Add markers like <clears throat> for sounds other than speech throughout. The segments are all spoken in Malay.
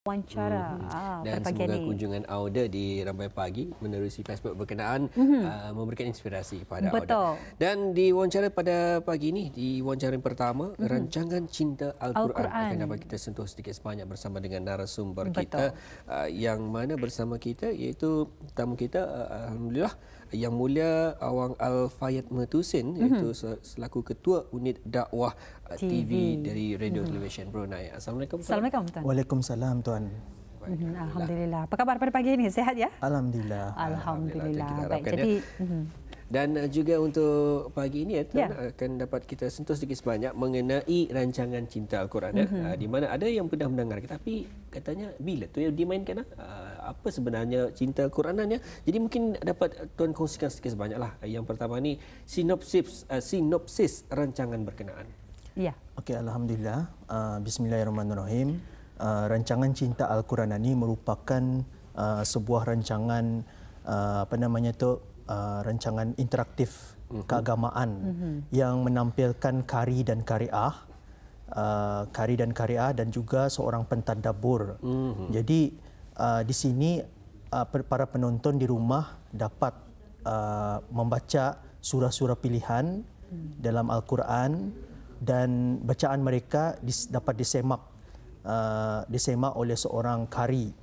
wawancara hmm. ah, dan pagi semoga ini. kunjungan Auda di Rambai Pagi menerusi Facebook berkenaan hmm. uh, memberikan inspirasi kepada Auda. Dan di wawancara pada pagi ini di wawancara yang pertama hmm. rancangan cinta Al-Quran kenapa kita sentuh sedikit sebanyak bersama dengan narasumber Betul. kita uh, yang mana bersama kita iaitu tamu kita uh, alhamdulillah yang Mulia Awang al Fayed Matusin mhm. iaitu mm-hmm. selaku ketua unit dakwah uh, TV, TV dari Radio mm-hmm. Television Brunei. Assalamualaikum. Assalamualaikum tuan. Waalaikumsalam tuan. Mhm, Alhamdulillah. Apa khabar pada pagi ini? Sehat ya? Alhamdulillah. Alhamdulillah. Alhamdulillah. Baik. Jadi ya. Mhm. Dan uh, juga untuk pagi ini eh, ya, ya. akan dapat kita sentuh sedikit sebanyak mengenai rancangan cinta Al-Quran. Ya. Mm-hmm. Di mana ada yang pernah mendengar kita, tapi katanya bila tu yang dimainkan? Ya? Apa sebenarnya cinta Al-Quranan? Ya? Jadi mungkin dapat Tuan kongsikan sedikit sebanyak. Lah. Yang pertama ni sinopsis, sinopsis rancangan berkenaan. Ya. Okey, Alhamdulillah. Bismillahirrahmanirrahim. rancangan cinta Al-Quranan ini merupakan sebuah rancangan apa namanya tu uh, rancangan interaktif mm-hmm. keagamaan mm-hmm. yang menampilkan kari dan kariah, uh, kari dan kariah dan juga seorang pentadabur. Mm-hmm. Jadi uh, di sini uh, para penonton di rumah dapat uh, membaca surah-surah pilihan hmm. dalam Al-Quran dan bacaan mereka dapat disemak uh, disemak oleh seorang kari. Uh,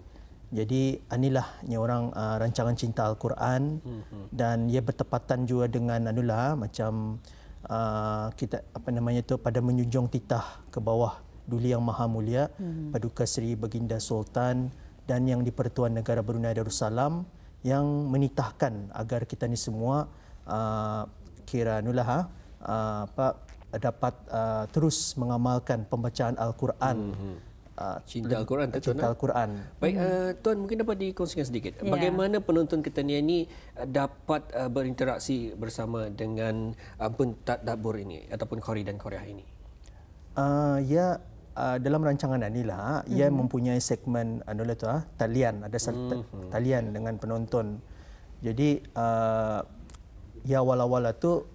jadi anilah yang orang uh, rancangan cinta Al-Quran mm-hmm. dan ia bertepatan juga dengan anulah macam uh, kita apa namanya tu pada menyunjung titah ke bawah Duli Yang Maha Mulia mm-hmm. Paduka Seri Baginda Sultan dan Yang di-Pertuan Negara Brunei Darussalam yang menitahkan agar kita ni semua uh, kira anulah uh, apa dapat uh, terus mengamalkan pembacaan Al-Quran mm-hmm Ah, cinta hmm. Al-Quran cinta tuan, eh? Al-Quran. Baik uh, tuan mungkin dapat dikongsikan sedikit. Yeah. Bagaimana penonton kita ni uh, dapat uh, berinteraksi bersama dengan uh, pentad dabur ini ataupun kori dan Korea ini? Uh, ya uh, dalam rancangan inilah mm-hmm. ia hmm. mempunyai segmen anu uh, uh, talian ada sal- mm-hmm. talian dengan penonton. Jadi uh, ya awal-awal lah tu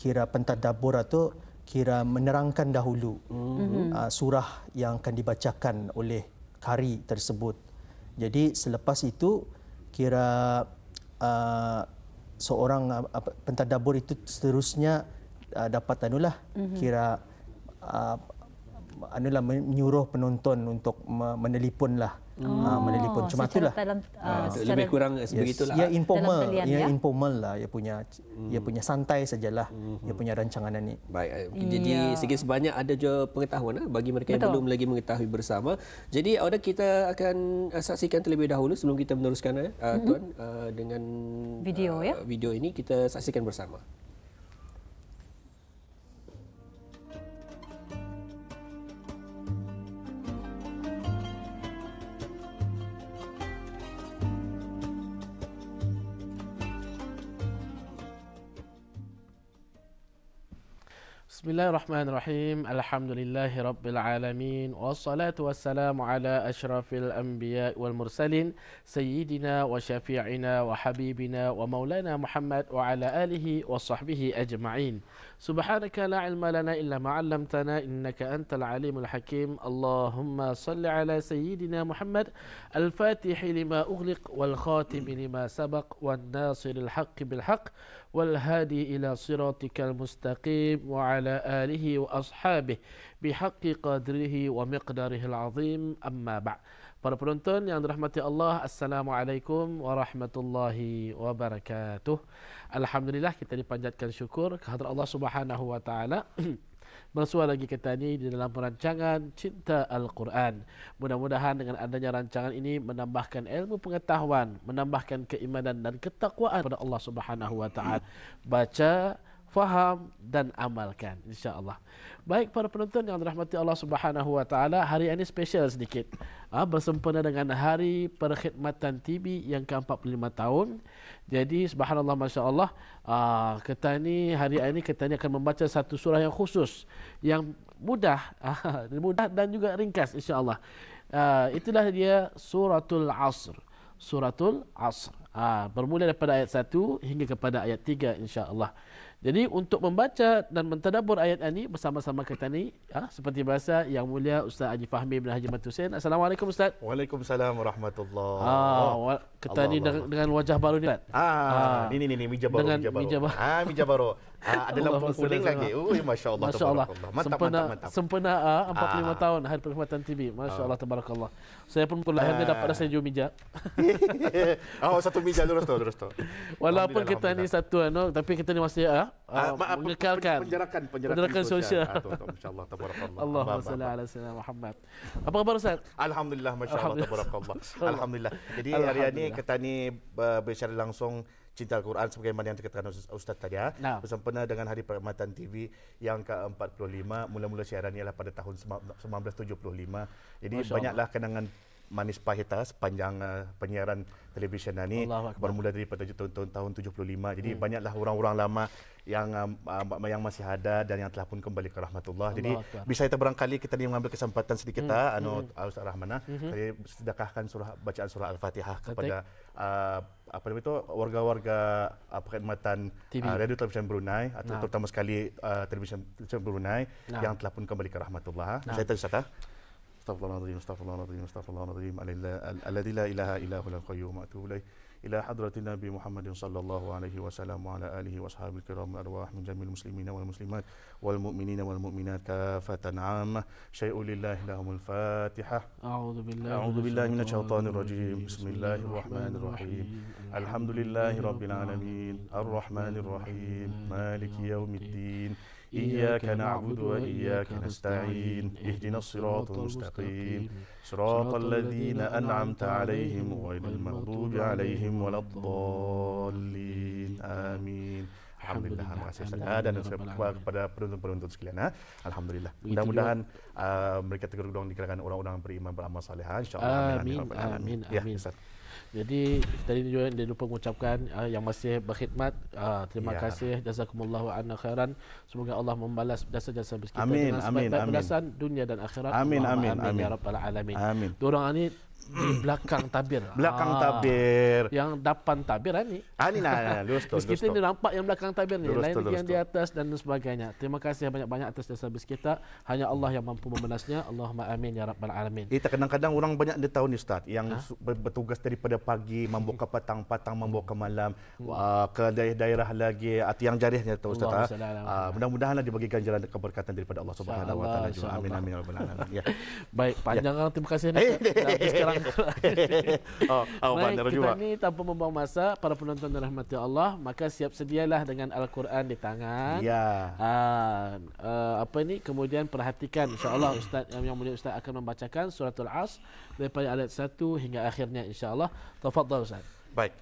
kira pentad dabur lah tu kira menerangkan dahulu mm-hmm. surah yang akan dibacakan oleh kari tersebut. Jadi selepas itu kira uh, seorang uh, pentadabur itu seterusnya uh, dapat anulah mm-hmm. kira uh, anulah menyuruh penonton untuk menelponlah Oh. Uh, melalui pun cuma itulah. Uh, lebih kurang eh, lah. yes. sebegitulah. ia informal, dalam ya informal lah. Ia punya, hmm. ya punya santai sajalah. Ya hmm. punya rancangan ini. Baik. Eh, hmm, jadi yeah. sikit sebanyak ada je pengetahuan lah bagi mereka yang Betul. belum lagi mengetahui bersama. Jadi order kita akan saksikan terlebih dahulu sebelum kita meneruskan uh, tuan uh, dengan video uh, ya. Video ini kita saksikan bersama. بسم الله الرحمن الرحيم الحمد لله رب العالمين والصلاة والسلام على أشرف الأنبياء والمرسلين سيدنا وشفيعنا وحبيبنا ومولانا محمد وعلى آله وصحبه أجمعين سبحانك لا علم لنا إلا ما علمتنا إنك أنت العليم الحكيم اللهم صل على سيدنا محمد الفاتح لما أغلق والخاتم لما سبق والناصر الحق بالحق والهادي إلى صراطك المستقيم وعلى آله وأصحابه بحق قدره ومقداره العظيم أما بعد Para penonton yang dirahmati Allah, Assalamualaikum warahmatullahi wabarakatuh. Alhamdulillah kita dipanjatkan syukur kehadrat Allah Subhanahu wa taala. <clears throat> Bersua lagi kita ini di dalam perancangan Cinta Al-Quran. Mudah-mudahan dengan adanya rancangan ini menambahkan ilmu pengetahuan, menambahkan keimanan dan ketakwaan kepada Allah Subhanahu wa taala. Baca faham dan amalkan insyaallah. Baik para penonton yang dirahmati Allah Subhanahu wa taala, hari ini special sedikit. Ah ha, bersempena dengan hari perkhidmatan TV yang ke-45 tahun. Jadi subhanallah masyaallah ah kita ni hari ini kita ni akan membaca satu surah yang khusus yang mudah ha, <laughs> mudah dan juga ringkas insyaallah. Ah ha, itulah dia suratul Asr. Suratul Asr. Ah ha, bermula daripada ayat 1 hingga kepada ayat 3 insyaallah. Jadi untuk membaca dan mentadabur ayat ini bersama-sama kita ini ya, seperti biasa yang mulia Ustaz Haji Fahmi bin Haji Matu Hussein. Assalamualaikum Ustaz. Waalaikumsalam warahmatullahi ah, wabarakatuh. Ah, kita ni deng- dengan wajah baru ni. Ah, ah, ni ni ni ni meja baru dengan meja baru. Ah, meja baru. ah, ada <laughs> lampu kuning lagi. Oh, masya-Allah tabarakallah. Mantap sempena, mantap mantap. Sempena ah, 45 ah. tahun hari perkhidmatan TV. Masya-Allah ah. tabarakallah. Saya pun pun lahir ah. dapat rasa jumpa meja. <laughs> oh, satu meja lurus tu, lurus tu. <laughs> Walaupun kita ni satu anu, tapi kita ni masih ah, uh, mengekalkan penjarakan penjarakan, penjarakan sosial. sosial. ah, insyaallah tabarakallah. Allahumma salli ala sayyidina Muhammad. Apa khabar Ustaz? Alhamdulillah masyaallah tabarakallah. Alhamdulillah. Jadi hari ini kita ni uh, berbicara langsung cinta Al-Quran sebagaimana yang dikatakan Ustaz tadi ya. Nah. Bersempena dengan Hari Perkhidmatan TV yang ke-45 mula-mula siarannya pada tahun 1975. Jadi banyaklah kenangan manis pahit sepanjang uh, eh, penyiaran televisyen ini bermula daripada tahun tahun 75 jadi hmm. banyaklah orang-orang lama yang uh, yang masih ada dan yang telah pun kembali ke rahmatullah Allah jadi Akbar. bisa kita berangkali kita ni mengambil kesempatan sedikit hmm. ta ah, anu hmm. Ustaz Rahmana hmm. jadi sedekahkan surah bacaan surah al-Fatihah kepada uh, apa itu warga-warga uh, perkhidmatan TV. uh, radio televisyen Brunei atau nah. terutama sekali uh, televisyen Brunei nah. yang telah pun kembali ke rahmatullah nah. saya terusakah? استغفر الله العظيم استغفر الله العظيم استغفر الله العظيم الذي لا اله الا هو القيوم اتوب اليه الى حضره النبي محمد صلى الله عليه وسلم وعلى اله واصحابه الكرام الارواح من جميع المسلمين والمسلمات والمؤمنين والمؤمنات كافه عامه شيء لله لهم الفاتحه اعوذ بالله اعوذ بالله من الشيطان الرجيم بسم الله الرحمن الرحيم الحمد لله رب العالمين الرحمن الرحيم مالك يوم الدين إياك نعبد وإياك نستعين اهدنا الصراط المستقيم صراط الذين أنعمت عليهم غير المغضوب عليهم ولا الضالين آمين Alhamdulillah makasih Ustaz ah, dan saya kepada penonton-penonton sekalian ah. Alhamdulillah. Mudah-mudahan uh, mereka tergolong dikerahkan orang-orang beriman beramal soleh. Insya-Allah. Amin. Amin. Amin. Ya, Ustaz. Jadi tadi juga dia lupa mengucapkan uh, yang masih berkhidmat uh, terima ya. kasih jazakumullahu anna khairan. Semoga Allah membalas jasa-jasa kita amin, dengan sebaik-baik balasan dunia dan akhirat. Amin Allah, amin amin ya rabbal alamin. Amin. Dorang ini di hmm. belakang tabir. Belakang ah. tabir. Yang depan tabir ani ani Ah ni nah, nah, <laughs> lurus tu. Kita ini nampak yang belakang tabir ni, lain lagi yang di atas dan sebagainya. Terima kasih banyak-banyak atas jasa bis kita. Hanya Allah yang mampu membalasnya. Allahumma amin ya rabbal alamin. Kita kadang-kadang orang banyak dia tahu ni ustaz yang ha? bertugas daripada pagi membuka <laughs> petang, petang membuka malam hmm. uh, ke daerah-daerah lagi atau yang jarihnya tahu ustaz. Ha? Ah mudah-mudahanlah dibagikan jalan keberkatan daripada Allah Subhanahu wa taala. Amin amin ya rabbal alamin. Ya. <laughs> Baik, panjang ya. terima kasih. Eh, sekarang <laughs> oh, oh, Mari kita ni tanpa membuang masa Para penonton dan rahmati Allah Maka siap sedialah dengan Al-Quran di tangan Ya yeah. uh, ah, Apa ni Kemudian perhatikan InsyaAllah Ustaz Yang mulia Ustaz akan membacakan Suratul As Daripada ayat satu hingga akhirnya InsyaAllah Tafadzal Ustaz Baik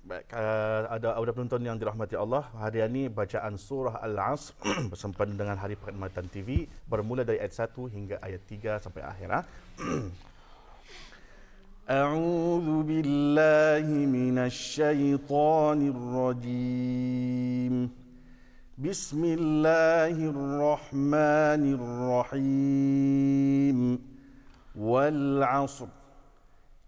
Baik, ah, ada ada penonton yang dirahmati Allah. Hari ini bacaan surah al As <clears throat> bersempena dengan hari perkhidmatan TV bermula dari ayat 1 hingga ayat 3 sampai akhirah. <clears throat> أعوذ بالله من الشيطان الرجيم بسم الله الرحمن الرحيم والعصر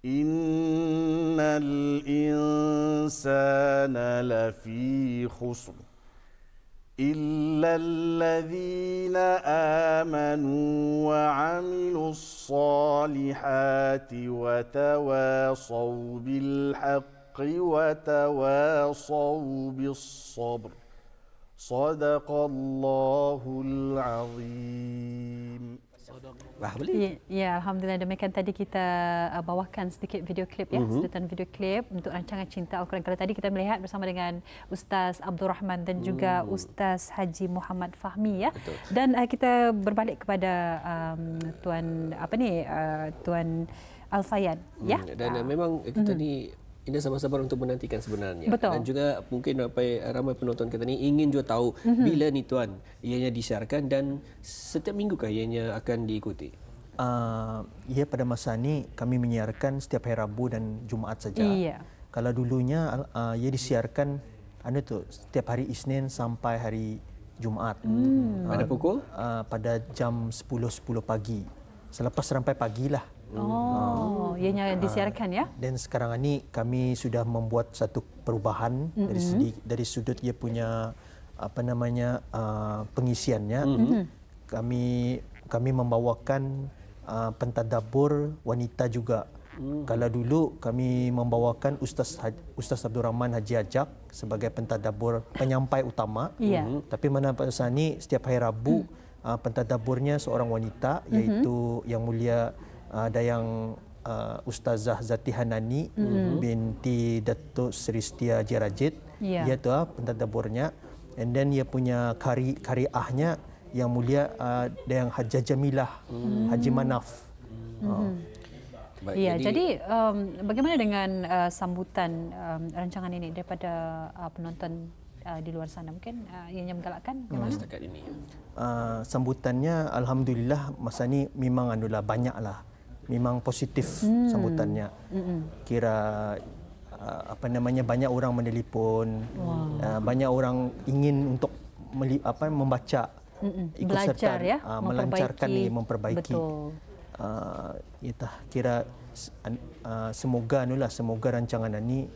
إن الإنسان لفي خسر إلا الذين آمنوا وعملوا الصالحات وتواصوا بالحق وتواصوا بالصبر صدق الله العظيم Wah boleh. Ya, ya alhamdulillah demikian tadi kita uh, bawakan sedikit video klip ya, uh-huh. Mhm. sedetan video klip untuk rancangan cinta Al-Quran. Kalau tadi kita melihat bersama dengan Ustaz Abdul Rahman dan hmm. juga Ustaz Haji Muhammad Fahmi ya. Betul. Dan uh, kita berbalik kepada um, tuan apa ni uh, tuan Al-Fayyad ya. hmm. ya. Dan uh, ah. memang eh, kita uh-huh. ni ini sabar-sabar untuk menantikan sebenarnya Betul. dan juga mungkin ramai, ramai penonton kita ini ingin juga tahu mm-hmm. bila ni tuan ianya disiarkan dan setiap minggu ke ianya akan diikuti uh, ya pada masa ini kami menyiarkan setiap hari Rabu dan Jumaat saja yeah. kalau dulunya uh, ia disiarkan anu tu setiap hari Isnin sampai hari Jumaat mm. uh, pada pukul uh, pada jam 10.10 10 pagi selepas sampai lah. Oh, uh, ianya ah. disiarkan ya. Dan sekarang ini kami sudah membuat satu perubahan mm -hmm. dari segi dari sudut ia punya apa namanya uh, pengisiannya. Mm -hmm. Kami kami membawakan uh, ah, pentadabur wanita juga. Mm. Kalau dulu kami membawakan Ustaz Ustaz Abdul Rahman Haji Ajak sebagai pentadabur penyampai utama. Yeah. Mm -hmm. Tapi mana pak Sani setiap hari Rabu mm. uh, pentadaburnya seorang wanita mm -hmm. yang mulia Ah, ada yang uh, Ustazah Zati Hanani mm-hmm. binti Datuk Seri Setia Jirajit. Yeah. Ia tu ah pentadaburnya. And then dia punya kari kari ahnya yang mulia uh, yang Haji Jamilah mm. Haji Manaf. Mm-hmm. Uh. Baik, ya, jadi, jadi um, bagaimana dengan uh, sambutan um, rancangan ini daripada uh, penonton uh, di luar sana mungkin uh, yang menggalakkan hmm. setakat ini? Uh, sambutannya, alhamdulillah masa ni memang anulah banyaklah memang positif hmm. sambutannya. Hmm. Kira uh, apa namanya banyak orang menelpon, wow. Uh, banyak orang ingin untuk meli, apa membaca mm ikut serta ya? uh, melancarkan ini eh, memperbaiki. Betul. Uh, itah kira uh, semoga nulah semoga rancangan ini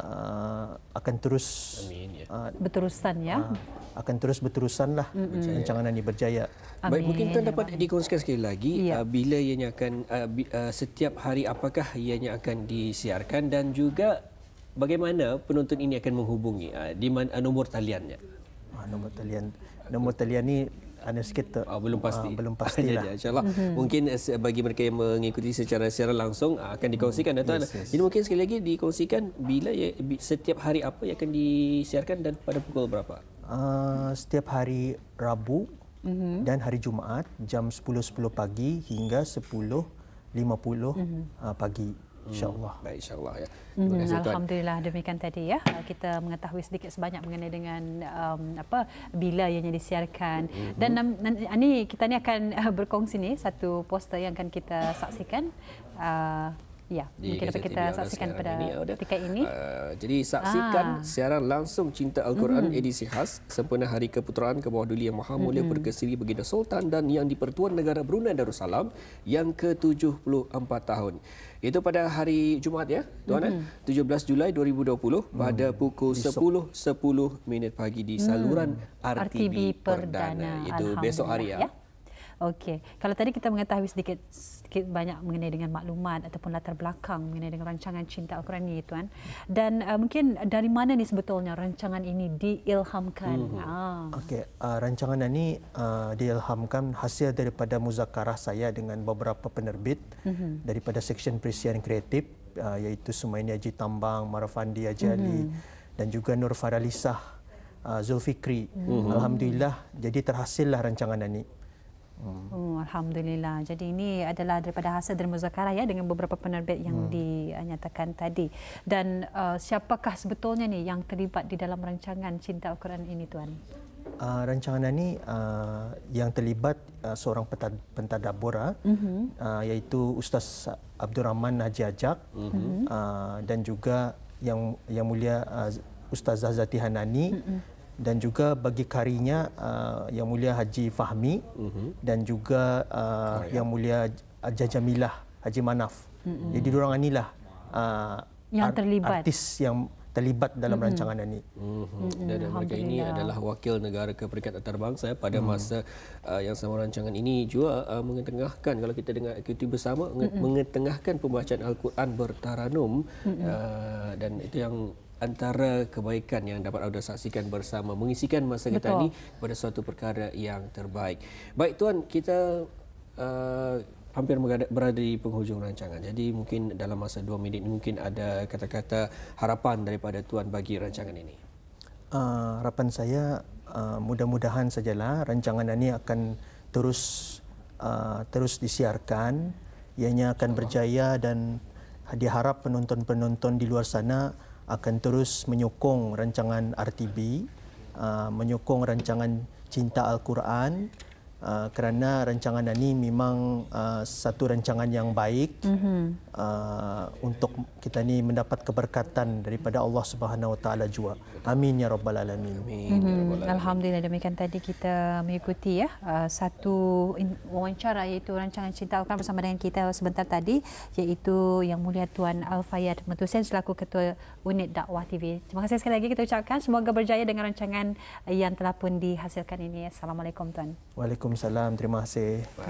Uh, akan terus Amin, ya. Uh, berterusan ya. Uh, akan terus berterusan lah mm-hmm. rencangan ini berjaya. Amin. Baik, mungkin tuan dapat dikongsikan sekali lagi ya. uh, bila ia akan uh, bi, uh, setiap hari apakah ianya akan disiarkan dan juga bagaimana penonton ini akan menghubungi uh, di mana uh, nombor taliannya. Uh, nombor talian nombor talian ini ada sikit ter- ah, belum pasti uh, belum <laughs> pasti ya, lah ya, insyaallah mm-hmm. mungkin eh, bagi mereka yang mengikuti secara secara langsung ah, akan dikongsikan data yes, yes. ini mungkin sekali lagi dikongsikan bila ya, setiap hari apa yang akan disiarkan dan pada pukul berapa uh, setiap hari Rabu mm-hmm. dan hari Jumaat jam 10.10 pagi hingga 10.50 mm-hmm. uh, pagi InsyaAllah. Baik, insyaAllah. Ya. Hmm, Terima Alhamdulillah Tuan. demikian tadi ya. Uh, kita mengetahui sedikit sebanyak mengenai dengan um, apa bila ianya disiarkan. Mhm. Dan mm-hmm. nam, ini ah, kita ni akan uh, berkongsi ni satu poster yang akan kita saksikan. Uh, Ya, di mungkin dapat kita saksikan pada ketika ini. Uh, jadi saksikan ah. siaran langsung Cinta Al-Quran mm. edisi khas sempena Hari Keputeraan Duli Yang Maha Mulia mm. Perkesiri Baginda Sultan dan Yang Dipertuan Negara Brunei Darussalam yang ke-74 tahun. Itu pada hari Jumaat ya, Tuan eh? mm. eh? 17 Julai 2020 pada pukul 10.10 10 minit pagi di saluran mm. RTB, RTB Perdana. Perdana. Itu besok hari ya. ya? Okey. Kalau tadi kita mengetahui sedikit sedikit banyak mengenai dengan maklumat ataupun latar belakang mengenai dengan rancangan cinta Al-Quran ini tuan. Dan uh, mungkin dari mana ni sebetulnya rancangan ini diilhamkan? Hmm. Ah. Okey, uh, rancangan ini uh, diilhamkan hasil daripada muzakarah saya dengan beberapa penerbit mm-hmm. daripada Seksyen Perisian Kreatif uh, iaitu Sumaini Haji Tambang, Marafandi Haji mm-hmm. Ali mhm. dan juga Nur Faralisah. Uh, Zulfikri. Mm-hmm. Alhamdulillah jadi terhasillah rancangan ini. Hmm. Oh, Alhamdulillah. Jadi ini adalah daripada hasil derma muzakarah ya dengan beberapa penerbit yang hmm. dinyatakan tadi. Dan uh, siapakah sebetulnya ni yang terlibat di dalam rancangan cinta Al-Quran ini tuan? Uh, rancangan ini uh, ah, yang terlibat uh, seorang pentad pentadabura mm-hmm. uh, iaitu Ustaz Abdul Rahman Haji Ajak mm-hmm. uh, dan juga yang yang mulia uh, Ustaz Zahzati Hanani mm-hmm dan juga bagi karinya uh, yang mulia Haji Fahmi mm-hmm. dan juga uh, oh, ya. yang mulia Haji Jamilah Haji Manaf. Mm-hmm. Jadi diorang inilah uh, yang terlibat artis yang terlibat dalam mm-hmm. rancangan ini. Mm-hmm. Dan mereka ini adalah wakil negara ke peringkat antarabangsa pada mm-hmm. masa uh, yang sama rancangan ini juga uh, mengetengahkan kalau kita dengar aktiviti bersama mm-hmm. mengetengahkan pembacaan Al-Quran bertaranum mm-hmm. uh, dan itu yang antara kebaikan yang dapat anda saksikan bersama mengisikan masa kita ini kepada suatu perkara yang terbaik. Baik tuan, kita uh, hampir berada di penghujung rancangan. Jadi mungkin dalam masa dua minit mungkin ada kata-kata harapan daripada tuan bagi rancangan ini. Uh, harapan saya uh, mudah-mudahan sajalah rancangan ini akan terus uh, terus disiarkan ianya akan berjaya dan diharap penonton-penonton di luar sana akan terus menyokong rancangan RTB, uh, menyokong rancangan Cinta Al-Quran, Uh, kerana rancangan ini memang uh, satu rancangan yang baik mm-hmm. uh, untuk kita ni mendapat keberkatan daripada Allah Subhanahu Wa Taala juga. Amin ya robbal alamin. Ya mm-hmm. Alhamdulillah demikian tadi kita mengikuti ya uh, satu wawancara iaitu rancangan cinta akan bersama dengan kita sebentar tadi iaitu yang mulia Tuan Al-Fayyad Mentusen selaku ketua unit dakwah TV. Terima kasih sekali lagi kita ucapkan semoga berjaya dengan rancangan yang telah pun dihasilkan ini. Assalamualaikum tuan. Waalaikumsalam. Waalaikumsalam. Terima kasih.